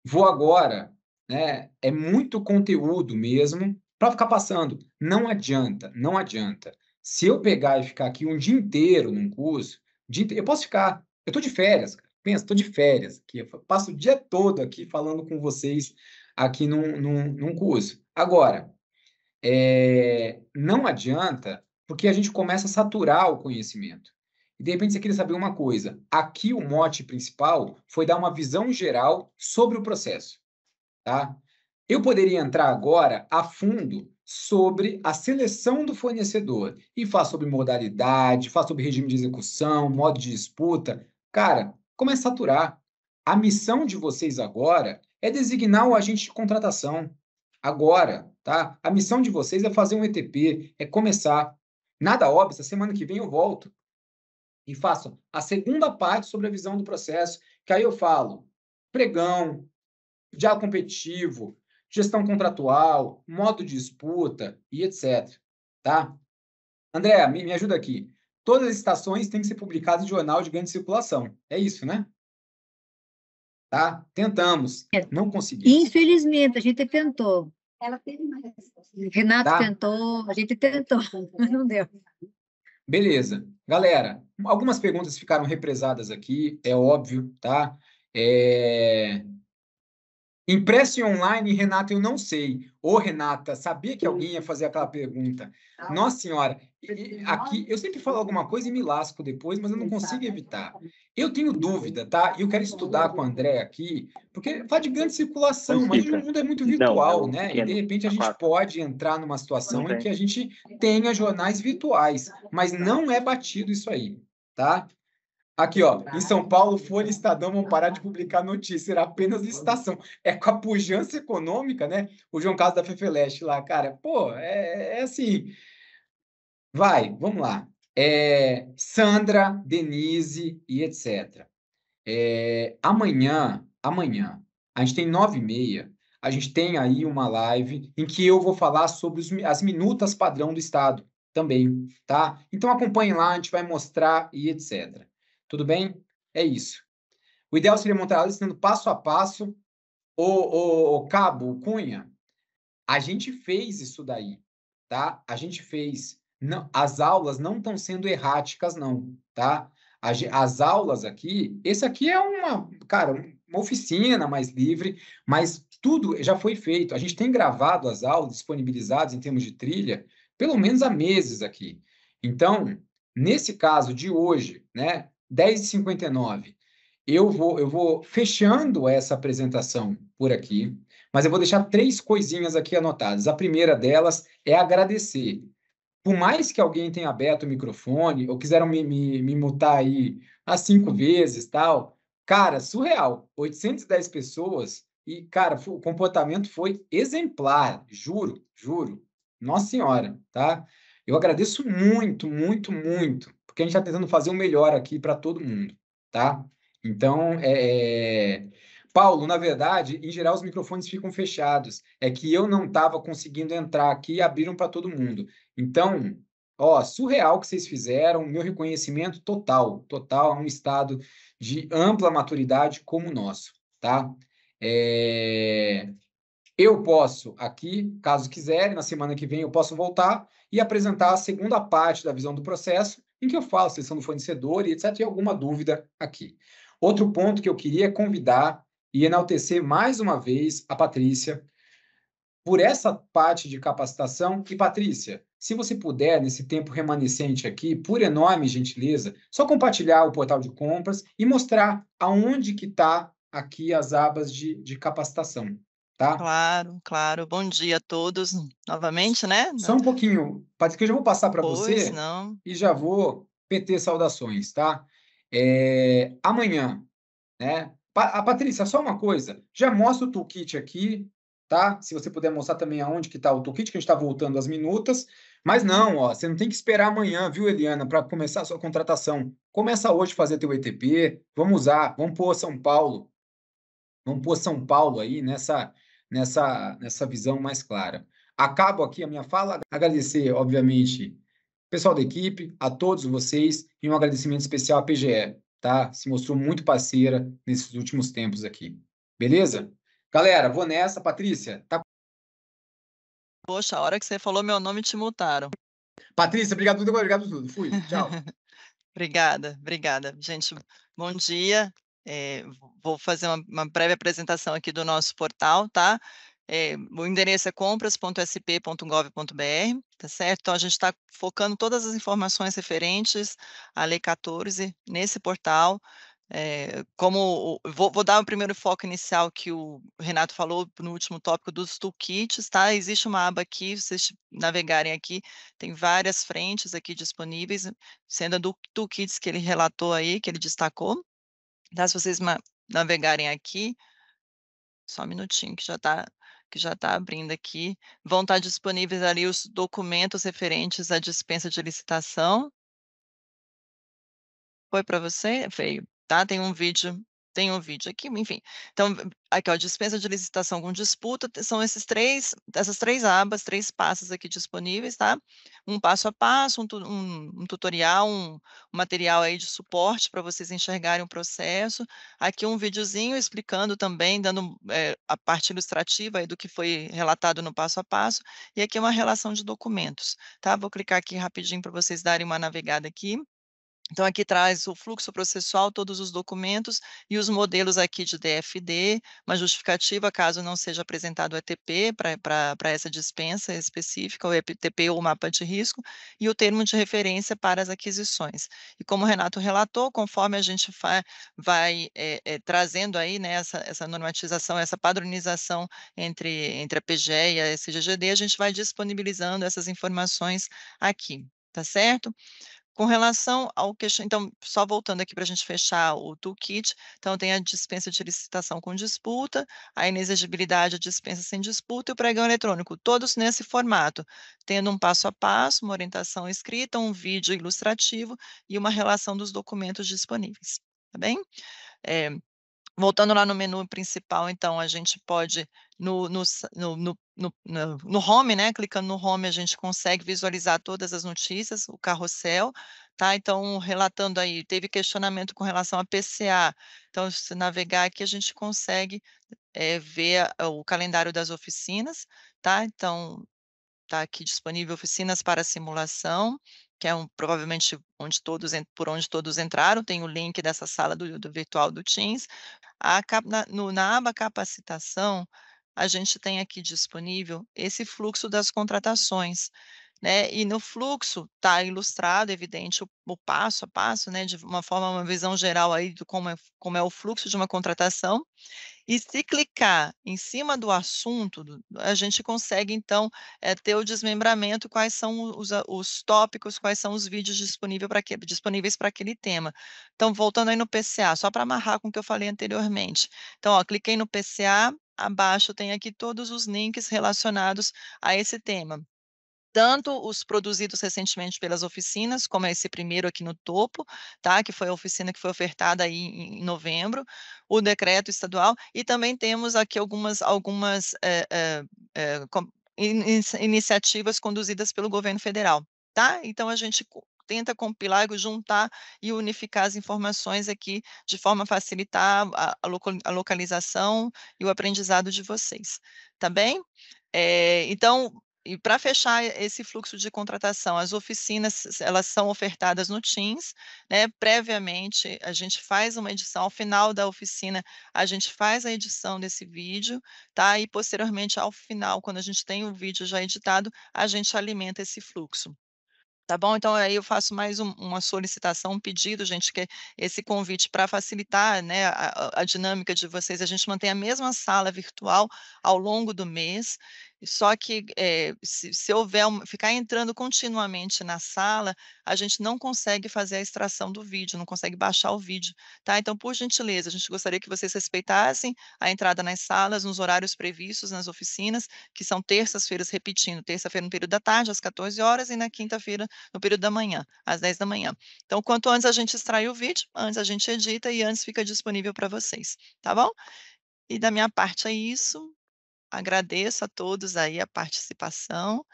vou agora, né? É muito conteúdo mesmo para ficar passando. Não adianta, não adianta. Se eu pegar e ficar aqui um dia inteiro num curso, dia inteiro, eu posso ficar. Eu estou de férias, cara. Pensa, estou de férias aqui, passo o dia todo aqui falando com vocês aqui num, num, num curso. Agora, é, não adianta, porque a gente começa a saturar o conhecimento. E de repente você queria saber uma coisa. Aqui o mote principal foi dar uma visão geral sobre o processo. Tá? Eu poderia entrar agora a fundo sobre a seleção do fornecedor e falar sobre modalidade, falar sobre regime de execução, modo de disputa. Cara, começa a é saturar. A missão de vocês agora é designar o agente de contratação. Agora, tá? A missão de vocês é fazer um ETP, é começar. Nada óbvio, essa semana que vem eu volto e faço a segunda parte sobre a visão do processo, que aí eu falo pregão, diálogo competitivo, gestão contratual, modo de disputa e etc. Tá? André, me, me ajuda aqui todas as estações têm que ser publicadas em jornal de grande circulação. É isso, né? Tá? Tentamos, é. não conseguimos. Infelizmente, a gente tentou. Ela teve mais. Renato tá? tentou, a gente tentou, mas não deu. Beleza. Galera, algumas perguntas ficaram represadas aqui, é óbvio, tá? É... Impresso online, Renata, eu não sei. Ô, Renata, sabia que alguém ia fazer aquela pergunta? Ah, nossa Senhora, aqui eu sempre falo alguma coisa e me lasco depois, mas eu não consigo evitar. Eu tenho dúvida, tá? E Eu quero estudar com o André aqui, porque faz de grande circulação, mas o mundo é muito é virtual, né? E de repente a gente pode entrar numa situação em que a gente tenha jornais virtuais, mas não é batido isso aí, tá? Aqui, ó, em São Paulo, Folha e Estadão vão parar de publicar notícia, era apenas licitação. É com a pujança econômica, né? O João Carlos da Fefeleste lá, cara, pô, é, é assim. Vai, vamos lá. É, Sandra, Denise e etc. É, amanhã, amanhã, a gente tem nove e meia, a gente tem aí uma live em que eu vou falar sobre os, as minutas padrão do Estado também, tá? Então acompanhe lá, a gente vai mostrar e etc. Tudo bem? É isso. O ideal seria montar ela ensinando passo a passo. O, o, Cabo, o Cunha, a gente fez isso daí, tá? A gente fez. Não, as aulas não estão sendo erráticas, não, tá? As, as aulas aqui, esse aqui é uma, cara, uma oficina mais livre, mas tudo já foi feito. A gente tem gravado as aulas disponibilizadas em termos de trilha, pelo menos há meses aqui. Então, nesse caso de hoje, né, 10h59. Eu vou, eu vou fechando essa apresentação por aqui, mas eu vou deixar três coisinhas aqui anotadas. A primeira delas é agradecer. Por mais que alguém tenha aberto o microfone ou quiseram me, me, me mutar aí as cinco vezes tal, cara, surreal. 810 pessoas e, cara, o comportamento foi exemplar, juro, juro. Nossa Senhora, tá? Eu agradeço muito, muito, muito porque a gente está tentando fazer o melhor aqui para todo mundo, tá? Então, é, é... Paulo, na verdade, em geral os microfones ficam fechados. É que eu não estava conseguindo entrar aqui e abriram para todo mundo. Então, ó, surreal o que vocês fizeram, meu reconhecimento total, total a é um estado de ampla maturidade como o nosso, tá? É... Eu posso aqui, caso quiserem, na semana que vem eu posso voltar e apresentar a segunda parte da visão do processo, em que eu falo, seleção do fornecedor e etc. E alguma dúvida aqui. Outro ponto que eu queria convidar e enaltecer mais uma vez a Patrícia por essa parte de capacitação. E, Patrícia, se você puder, nesse tempo remanescente aqui, por enorme gentileza, só compartilhar o portal de compras e mostrar aonde que está aqui as abas de, de capacitação. Tá? Claro, claro. Bom dia a todos novamente, né? Só um pouquinho, Patrícia, que eu já vou passar para você não. e já vou PT saudações, tá? É, amanhã, né? a Patrícia, só uma coisa, já mostra o toolkit aqui, tá? Se você puder mostrar também aonde que está o toolkit, que a gente está voltando às minutas. Mas não, ó, você não tem que esperar amanhã, viu, Eliana, para começar a sua contratação. Começa hoje fazer teu ETP, vamos usar, vamos pôr São Paulo. Vamos pôr São Paulo aí nessa nessa, nessa visão mais clara. Acabo aqui a minha fala, agradecer, obviamente, pessoal da equipe, a todos vocês, e um agradecimento especial à PGE, tá? Se mostrou muito parceira nesses últimos tempos aqui. Beleza? Galera, vou nessa. Patrícia, tá? Poxa, a hora que você falou meu nome, te multaram. Patrícia, obrigado tudo, obrigado tudo. Fui, tchau. obrigada, obrigada. Gente, bom dia. É, vou fazer uma, uma, breve apresentação aqui do nosso portal, tá? É, o endereço é compras.sp.gov.br, tá certo? Então, a gente está focando todas as informações referentes à Lei 14 nesse portal. É, como vou, vou, dar o primeiro foco inicial que o Renato falou no último tópico dos toolkits, tá? Existe uma aba aqui, vocês navegarem aqui, tem várias frentes aqui disponíveis, sendo a do toolkits que ele relatou aí, que ele destacou. Tá? Se vocês navegarem aqui, só um minutinho que já está que já está abrindo aqui, vão estar tá disponíveis ali os documentos referentes à dispensa de licitação. Foi para você? Veio. Tá? Tem um vídeo tem um vídeo aqui, enfim. Então, aqui, ó, dispensa de licitação com disputa, são esses três, essas três abas, três passos aqui disponíveis, tá? Um passo a passo, um, um, um tutorial, um, um, material aí de suporte para vocês enxergarem o processo. Aqui um videozinho explicando também, dando é, a parte ilustrativa aí do que foi relatado no passo a passo. E aqui uma relação de documentos, tá? Vou clicar aqui rapidinho para vocês darem uma navegada aqui. Então, aqui traz o fluxo processual, todos os documentos e os modelos aqui de DFD, uma justificativa caso não seja apresentado o ETP para essa dispensa específica, o ETP ou o mapa de risco, e o termo de referência para as aquisições. E como o Renato relatou, conforme a gente vai é, é, trazendo aí né, essa, essa, normatização, essa padronização entre, entre a PGE e a SGGD, a gente vai disponibilizando essas informações aqui, tá certo? Com relação ao questão, então, só voltando aqui para a gente fechar o toolkit, então tem a dispensa de licitação com disputa, a inexigibilidade, a dispensa sem disputa e o pregão eletrônico, todos nesse formato, tendo um passo a passo, uma orientação escrita, um vídeo ilustrativo e uma relação dos documentos disponíveis, tá bem? É, Voltando lá no menu principal, então, a gente pode, no, no, no, no, home, né? Clicando no home, a gente consegue visualizar todas as notícias, o carrossel, tá? Então, relatando aí, teve questionamento com relação a PCA. Então, se navegar aqui, a gente consegue é, ver eh, o calendário das oficinas, tá? Então, está aqui disponível oficinas para simulação, que é um, provavelmente onde todos, por onde todos entraram, tem o link dessa sala do, do virtual do Teams. A, na, no, na aba capacitação, a gente tem aqui disponível esse fluxo das contratações né? E no fluxo está ilustrado, evidente, o, o, passo a passo, né? De uma forma, uma visão geral aí do como é, como é o fluxo de uma contratação. E se clicar em cima do assunto, a gente consegue, então, é, ter o desmembramento, quais são os, os tópicos, quais são os vídeos disponível pra que, disponíveis para aquele tema. Então, voltando aí no PCA, só para amarrar com o que eu falei anteriormente. Então, ó, cliquei no PCA, abaixo tem aqui todos os links relacionados a esse tema tanto os produzidos recentemente pelas oficinas, como é esse primeiro aqui no topo, tá? que foi a oficina que foi ofertada aí em novembro, o decreto estadual, e também temos aqui algumas, algumas é, é, é, in, iniciativas conduzidas pelo governo federal. Tá? Então, a gente tenta compilar, juntar e unificar as informações aqui de forma a facilitar a, a localização e o aprendizado de vocês, tá bem? É, então, e para fechar esse fluxo de contratação, as oficinas elas são ofertadas no Teams, né? Previamente a gente faz uma edição, ao final da oficina a gente faz a edição desse vídeo, tá? E posteriormente ao final, quando a gente tem o vídeo já editado, a gente alimenta esse fluxo. Tá bom? Então, aí eu faço mais um, uma solicitação, um pedido, gente, que esse convite para facilitar né, a, a dinâmica de vocês. A gente mantém a mesma sala virtual ao longo do mês. Só que é, se, se, houver um, ficar entrando continuamente na sala, a gente não consegue fazer a extração do vídeo, não consegue baixar o vídeo, tá? Então, por gentileza, a gente gostaria que vocês respeitassem a entrada nas salas, nos horários previstos nas oficinas, que são terças-feiras, repetindo, terça-feira no período da tarde, às 14 horas, e na quinta-feira no período da manhã, às 10 da manhã. Então, quanto antes a gente extrair o vídeo, antes a gente edita e antes fica disponível para vocês, tá bom? E da minha parte é isso agradeço a todos aí a participação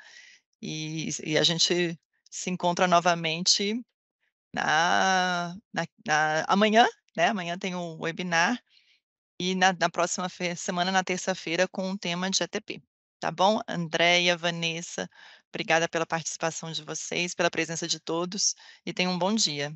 e, e a gente se encontra novamente na, na, na, amanhã, né? Amanhã tem um webinar e na, na próxima semana, na terça-feira, com o um tema de ETP. Tá bom? Andréia, Vanessa, obrigada pela participação de vocês, pela presença de todos e tenham um bom dia.